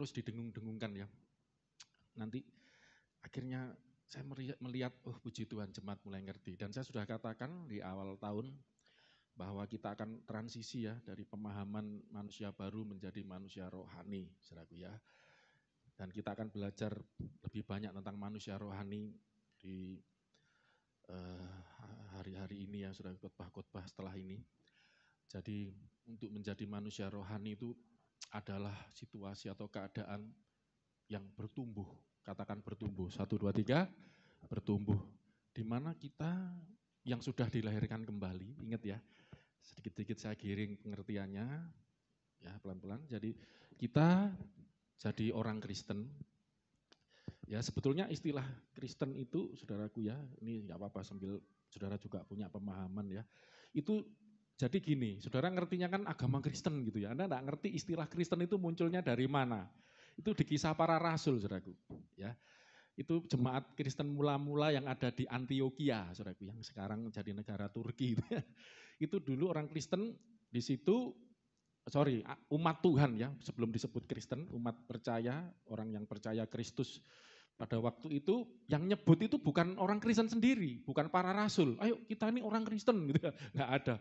terus didengung-dengungkan ya. Nanti akhirnya saya melihat, oh puji Tuhan jemaat mulai ngerti. Dan saya sudah katakan di awal tahun bahwa kita akan transisi ya dari pemahaman manusia baru menjadi manusia rohani, saudaraku ya. Dan kita akan belajar lebih banyak tentang manusia rohani di eh, hari-hari uh, ini ya, sudah khotbah-khotbah setelah ini. Jadi untuk menjadi manusia rohani itu adalah situasi atau keadaan yang bertumbuh. Katakan bertumbuh. Satu, dua, tiga. Bertumbuh. Di mana kita yang sudah dilahirkan kembali, ingat ya, sedikit-sedikit saya giring pengertiannya, ya pelan-pelan. Jadi kita jadi orang Kristen, ya sebetulnya istilah Kristen itu, saudaraku ya, ini nggak apa-apa sambil saudara juga punya pemahaman ya, itu jadi gini, saudara ngertinya kan agama Kristen gitu ya. Anda nggak ngerti istilah Kristen itu munculnya dari mana. Itu di kisah para rasul, saudaraku. Ya, itu jemaat Kristen mula-mula yang ada di Antioquia, saudaraku, yang sekarang jadi negara Turki. Gitu ya. Itu dulu orang Kristen di situ, sorry, umat Tuhan ya, sebelum disebut Kristen, umat percaya, orang yang percaya Kristus pada waktu itu yang nyebut itu bukan orang Kristen sendiri, bukan para rasul. Ayo kita ini orang Kristen gitu ya, nggak ada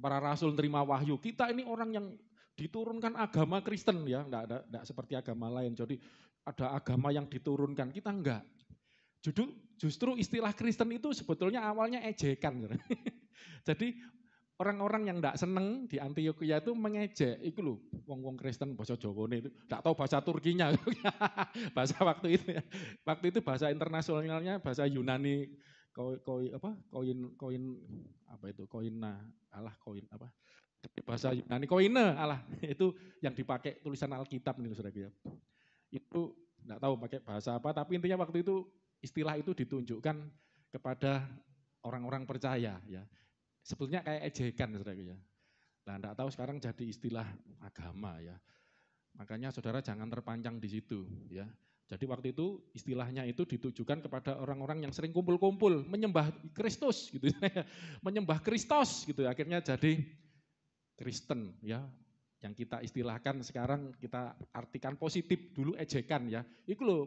para rasul terima wahyu. Kita ini orang yang diturunkan agama Kristen ya, enggak, enggak, enggak seperti agama lain. Jadi ada agama yang diturunkan, kita enggak. Justru, justru istilah Kristen itu sebetulnya awalnya ejekan. Jadi orang-orang yang enggak seneng di Antioquia itu mengejek, itu loh, wong-wong Kristen bahasa Jawa itu, enggak tahu bahasa Turkinya, bahasa waktu itu ya. Waktu itu bahasa internasionalnya, bahasa Yunani koin, koin apa koin koin apa itu koina alah koin apa bahasa Yunani koine alah itu yang dipakai tulisan Alkitab nih saudara ya. Itu nggak tahu pakai bahasa apa tapi intinya waktu itu istilah itu ditunjukkan kepada orang-orang percaya ya. Sebetulnya kayak ejekan saudara ya. Nah, enggak tahu sekarang jadi istilah agama ya. Makanya saudara jangan terpanjang di situ ya. Jadi waktu itu istilahnya itu ditujukan kepada orang-orang yang sering kumpul-kumpul, menyembah Kristus gitu ya. Menyembah Kristus gitu akhirnya jadi Kristen ya. Yang kita istilahkan sekarang kita artikan positif, dulu ejekan ya. Itu loh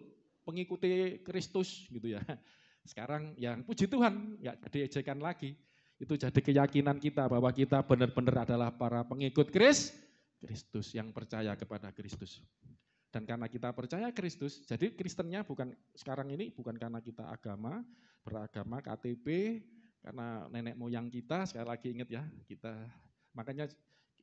pengikuti Kristus gitu ya. Sekarang yang puji Tuhan ya jadi ejekan lagi. Itu jadi keyakinan kita bahwa kita benar-benar adalah para pengikut Kristus, Kristus yang percaya kepada Kristus. Dan karena kita percaya Kristus, jadi Kristennya bukan sekarang ini bukan karena kita agama, beragama, KTP, karena nenek moyang kita, sekali lagi ingat ya, kita makanya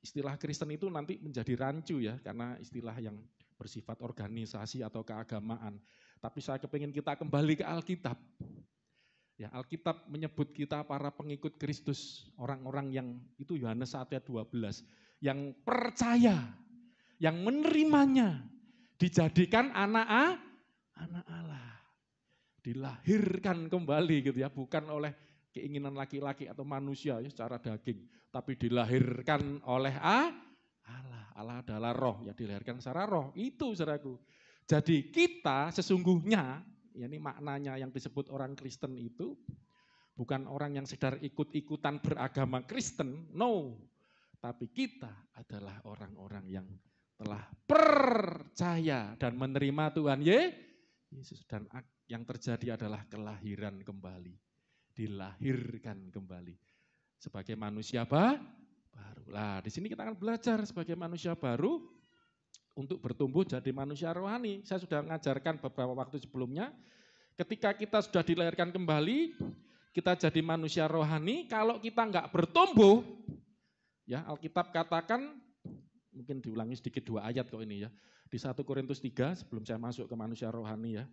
istilah Kristen itu nanti menjadi rancu ya, karena istilah yang bersifat organisasi atau keagamaan. Tapi saya kepingin kita kembali ke Alkitab. Ya, Alkitab menyebut kita para pengikut Kristus, orang-orang yang itu Yohanes 1 ayat 12, yang percaya, yang menerimanya, Dijadikan anak A, anak Allah. Dilahirkan kembali gitu ya, bukan oleh keinginan laki-laki atau manusia ya secara daging, tapi dilahirkan oleh A, Allah. Allah adalah roh, ya dilahirkan secara roh. Itu saudaraku. Jadi kita sesungguhnya, ya ini maknanya yang disebut orang Kristen itu, bukan orang yang sedar ikut-ikutan beragama Kristen, no. Tapi kita adalah orang-orang yang telah percaya dan menerima Tuhan Ye, Yesus. Dan yang terjadi adalah kelahiran kembali. Dilahirkan kembali. Sebagai manusia apa? Baru. Nah, di sini kita akan belajar sebagai manusia baru untuk bertumbuh jadi manusia rohani. Saya sudah mengajarkan beberapa waktu sebelumnya. Ketika kita sudah dilahirkan kembali, kita jadi manusia rohani. Kalau kita enggak bertumbuh, ya Alkitab katakan mungkin diulangi sedikit dua ayat kok ini ya. Di 1 Korintus 3 sebelum saya masuk ke manusia rohani ya.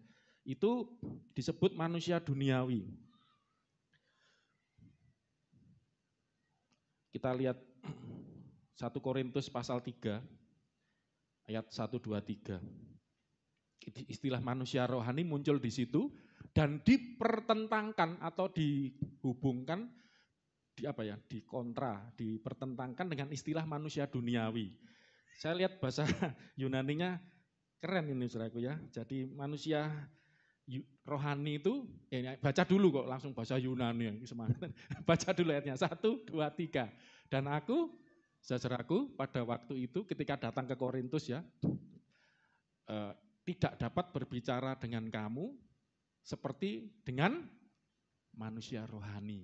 Itu disebut manusia duniawi. Kita lihat 1 Korintus pasal 3 ayat 1 2 3. Istilah manusia rohani muncul di situ dan dipertentangkan atau dihubungkan di apa ya dikontra dipertentangkan dengan istilah manusia duniawi saya lihat bahasa Yunani-nya keren ini saudaraku ya. Jadi manusia rohani itu, ya, baca dulu kok langsung bahasa Yunani. Semangat. Baca dulu ayatnya, satu, dua, tiga. Dan aku, saudaraku pada waktu itu ketika datang ke Korintus ya, eh, tidak dapat berbicara dengan kamu seperti dengan manusia rohani.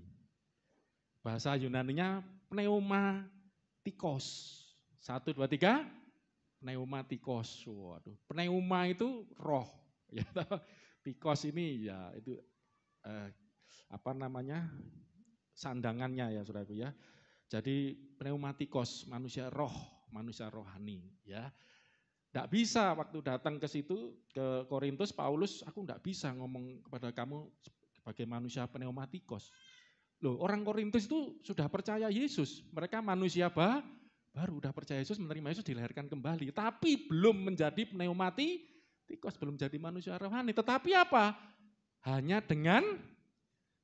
Bahasa Yunaninya pneumatikos. Satu, dua, tiga. Pneumatikos. Waduh, pneuma itu roh. Ya, tikos ini ya itu eh, apa namanya sandangannya ya saudaraku ya. Jadi pneumatikos manusia roh, manusia rohani ya. Tidak bisa waktu datang ke situ ke Korintus Paulus aku tidak bisa ngomong kepada kamu sebagai manusia pneumatikos. Loh, orang Korintus itu sudah percaya Yesus. Mereka manusia bah, baru udah percaya Yesus, menerima Yesus, dilahirkan kembali. Tapi belum menjadi pneumati, tikus belum jadi manusia rohani. Tetapi apa? Hanya dengan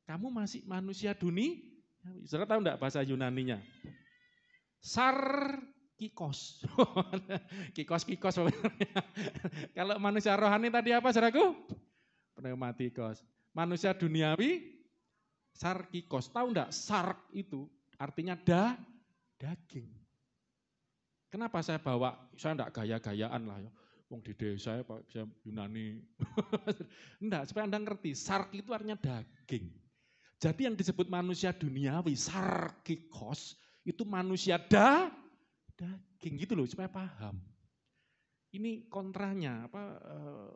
kamu masih manusia duni. Saudara tahu enggak bahasa Yunaninya? Sar Kikos-kikos. Kalau manusia rohani tadi apa saudaraku? Pneumatikos. Manusia duniawi sar kikos. Tahu enggak? sar itu artinya da, daging. Kenapa saya bawa, saya enggak gaya-gayaan lah ya. Wong di desa ya, Pak, saya Yunani. enggak, supaya Anda ngerti, sark itu artinya daging. Jadi yang disebut manusia duniawi, sarkikos, itu manusia da, daging gitu loh, supaya paham. Ini kontranya, apa eh,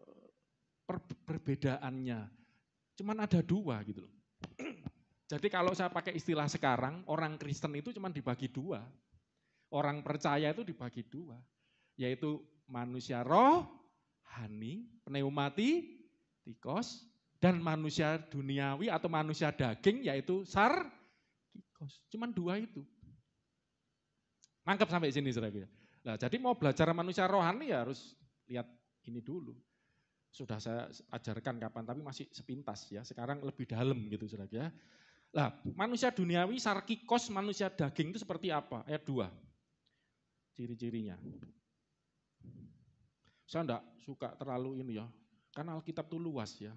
per, perbedaannya. Cuman ada dua gitu loh. Jadi kalau saya pakai istilah sekarang, orang Kristen itu cuma dibagi dua. Orang percaya itu dibagi dua, yaitu manusia rohani, pneumati, tikos, dan manusia duniawi atau manusia daging yaitu sar, tikos. Cuman dua itu. Nangkap sampai sini saudara. Nah, jadi mau belajar manusia rohani ya harus lihat ini dulu. Sudah saya ajarkan kapan tapi masih sepintas ya. Sekarang lebih dalam gitu saudara Nah, ya. manusia duniawi sarkikos manusia daging itu seperti apa? Ayat dua ciri-cirinya. Saya enggak suka terlalu ini ya, karena Alkitab itu luas ya.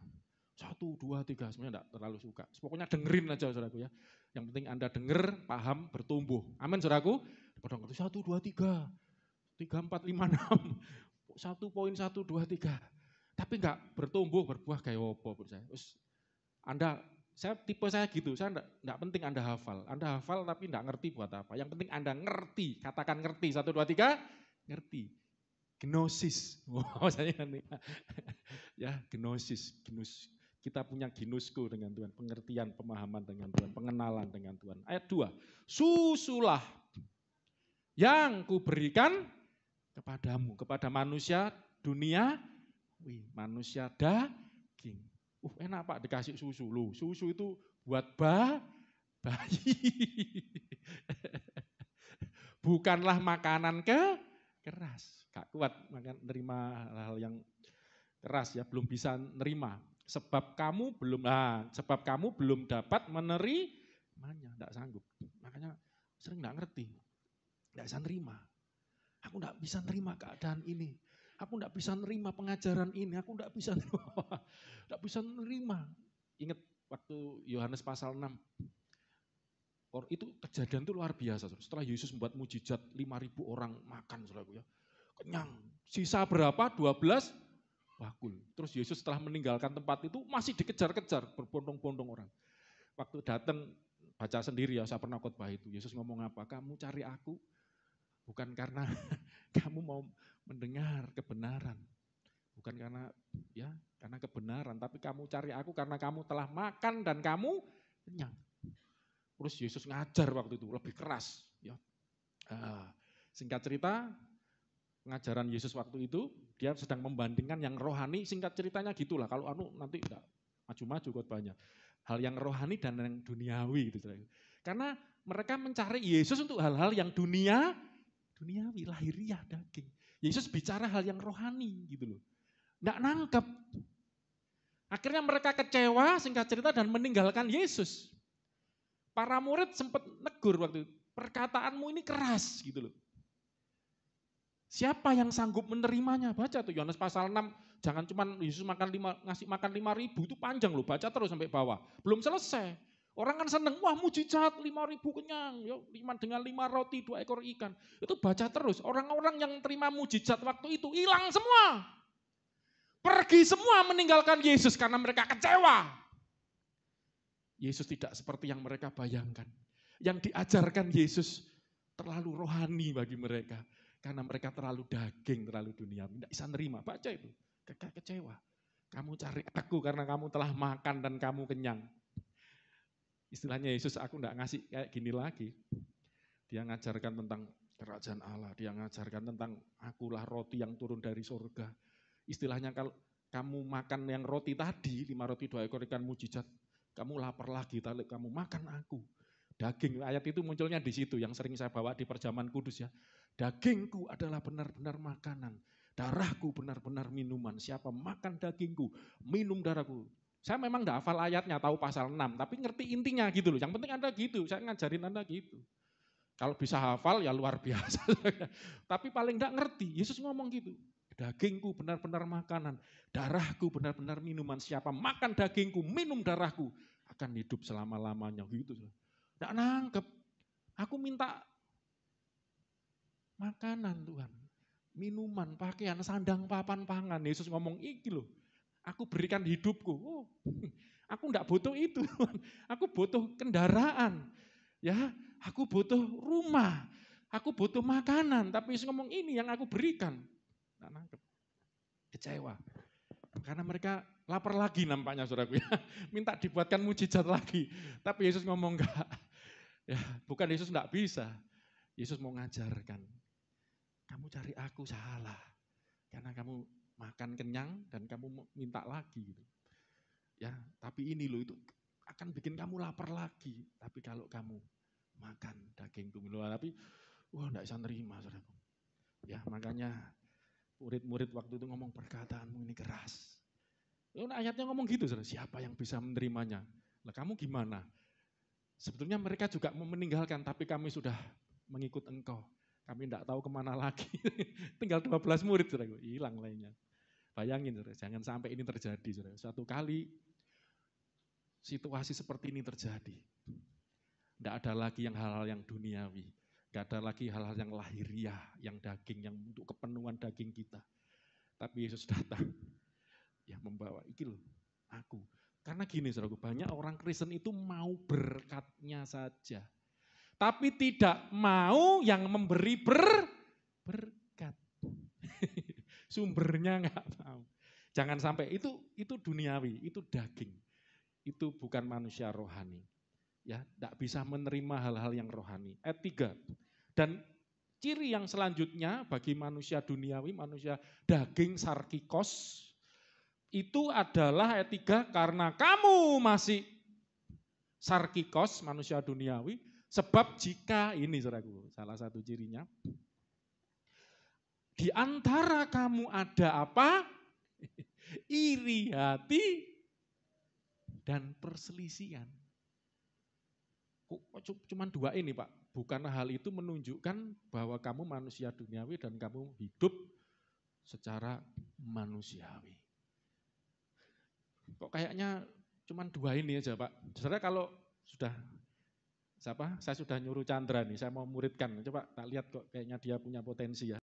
Satu, dua, tiga, sebenarnya enggak terlalu suka. Pokoknya dengerin aja saudaraku ya. Yang penting Anda denger, paham, bertumbuh. Amin saudaraku. satu, dua, tiga, tiga, empat, lima, enam. Satu poin, satu, dua, tiga. Tapi enggak bertumbuh, berbuah kayak apa anda saya tipe saya gitu, saya enggak, enggak penting Anda hafal. Anda hafal tapi enggak ngerti buat apa. Yang penting Anda ngerti, katakan ngerti. Satu, dua, tiga, ngerti. Gnosis. Wow, saya nih. ya, gnosis, gnus. Kita punya ginusku dengan Tuhan, pengertian, pemahaman dengan Tuhan, pengenalan dengan Tuhan. Ayat dua susulah yang kuberikan kepadamu, kepada manusia dunia, wih, manusia dah Uh enak Pak dikasih susu. lu susu itu buat ba bayi. Bukanlah makanan ke keras. Gak kuat makan nerima hal-hal yang keras ya, belum bisa nerima. Sebab kamu belum ah, sebab kamu belum dapat meneri makanya enggak sanggup. Makanya sering enggak ngerti. Enggak bisa nerima. Aku enggak bisa nerima keadaan ini. Aku tidak bisa nerima pengajaran ini. Aku tidak bisa Tidak bisa nerima. Ingat waktu Yohanes pasal 6. Or, itu kejadian itu luar biasa. Setelah Yesus membuat mujizat 5.000 orang makan. Saudaraku ya. Kenyang. Sisa berapa? 12 bakul. Terus Yesus setelah meninggalkan tempat itu masih dikejar-kejar berbondong-bondong orang. Waktu datang baca sendiri ya saya pernah khotbah itu. Yesus ngomong apa? Kamu cari aku bukan karena kamu mau mendengar kebenaran. Bukan karena ya, karena kebenaran, tapi kamu cari aku karena kamu telah makan dan kamu kenyang. Terus Yesus ngajar waktu itu lebih keras. Ya. Ah, singkat cerita, pengajaran Yesus waktu itu dia sedang membandingkan yang rohani. Singkat ceritanya gitulah. Kalau anu nanti enggak maju-maju banyak. Hal yang rohani dan yang duniawi. Gitu. Karena mereka mencari Yesus untuk hal-hal yang dunia duniawi, lahiriah daging. Yesus bicara hal yang rohani gitu loh. Nggak nangkep. Akhirnya mereka kecewa singkat cerita dan meninggalkan Yesus. Para murid sempat negur waktu itu, perkataanmu ini keras gitu loh. Siapa yang sanggup menerimanya? Baca tuh Yohanes pasal 6. Jangan cuma Yesus makan lima, ngasih makan lima ribu itu panjang loh. Baca terus sampai bawah. Belum selesai. Orang kan seneng, wah mujizat lima ribu kenyang, yo, lima dengan lima roti, dua ekor ikan. Itu baca terus, orang-orang yang terima mujizat waktu itu hilang semua. Pergi semua meninggalkan Yesus karena mereka kecewa. Yesus tidak seperti yang mereka bayangkan. Yang diajarkan Yesus terlalu rohani bagi mereka. Karena mereka terlalu daging, terlalu dunia. Tidak bisa nerima, baca itu. Kekak kecewa. Kamu cari aku karena kamu telah makan dan kamu kenyang istilahnya Yesus aku tidak ngasih kayak gini lagi. Dia ngajarkan tentang kerajaan Allah, dia ngajarkan tentang akulah roti yang turun dari surga. Istilahnya kalau kamu makan yang roti tadi, lima roti dua ekor ikan mujizat, kamu lapar lagi, tali, kamu makan aku. Daging, ayat itu munculnya di situ, yang sering saya bawa di perjaman kudus ya. Dagingku adalah benar-benar makanan, darahku benar-benar minuman. Siapa makan dagingku, minum darahku, saya memang gak hafal ayatnya, tahu pasal 6, tapi ngerti intinya gitu loh. Yang penting Anda gitu, saya ngajarin Anda gitu. Kalau bisa hafal ya luar biasa. tapi paling gak ngerti, Yesus ngomong gitu. Dagingku benar-benar makanan, darahku benar-benar minuman. Siapa makan dagingku, minum darahku, akan hidup selama-lamanya gitu. Gak nangkep. Aku minta makanan Tuhan, minuman, pakaian, sandang, papan, pangan. Yesus ngomong iki loh. Aku berikan hidupku. Oh, aku enggak butuh itu. Aku butuh kendaraan. Ya, aku butuh rumah. Aku butuh makanan, tapi Yesus ngomong ini yang aku berikan. Enggak nangkep. Kecewa. Karena mereka lapar lagi nampaknya saudaraku ya. Minta dibuatkan mujizat lagi. Tapi Yesus ngomong enggak. Ya, bukan Yesus enggak bisa. Yesus mau ngajarkan. Kamu cari aku salah. Karena kamu makan kenyang dan kamu minta lagi gitu. Ya, tapi ini loh itu akan bikin kamu lapar lagi. Tapi kalau kamu makan daging tunggu tapi wah enggak bisa nerima saudara. Ya, makanya murid-murid waktu itu ngomong perkataanmu ini keras. lo ya, ayatnya ngomong gitu, saudara. siapa yang bisa menerimanya? Lah kamu gimana? Sebetulnya mereka juga mau meninggalkan, tapi kami sudah mengikut engkau. Kami tidak tahu kemana lagi. Tinggal 12 murid, saudara. hilang lainnya. Bayangin, saudara, jangan sampai ini terjadi. Saudara. Suatu kali situasi seperti ini terjadi. Tidak ada lagi yang hal-hal yang duniawi. Tidak ada lagi hal-hal yang lahiriah, yang daging, yang untuk kepenuhan daging kita. Tapi Yesus datang, ya membawa, iki loh, aku. Karena gini saudara, banyak orang Kristen itu mau berkatnya saja. Tapi tidak mau yang memberi ber sumbernya nggak tahu. Jangan sampai itu itu duniawi, itu daging, itu bukan manusia rohani. Ya, tidak bisa menerima hal-hal yang rohani. Ayat tiga. Dan ciri yang selanjutnya bagi manusia duniawi, manusia daging sarkikos, itu adalah ayat tiga, karena kamu masih sarkikos, manusia duniawi, sebab jika, ini saudaraku, salah satu cirinya, di antara kamu ada apa? Iri hati dan perselisihan. cuma dua ini Pak. Bukan hal itu menunjukkan bahwa kamu manusia duniawi dan kamu hidup secara manusiawi. Kok kayaknya cuman dua ini aja Pak. Sebenarnya kalau sudah siapa? Saya sudah nyuruh Chandra nih, saya mau muridkan. Coba tak lihat kok kayaknya dia punya potensi ya.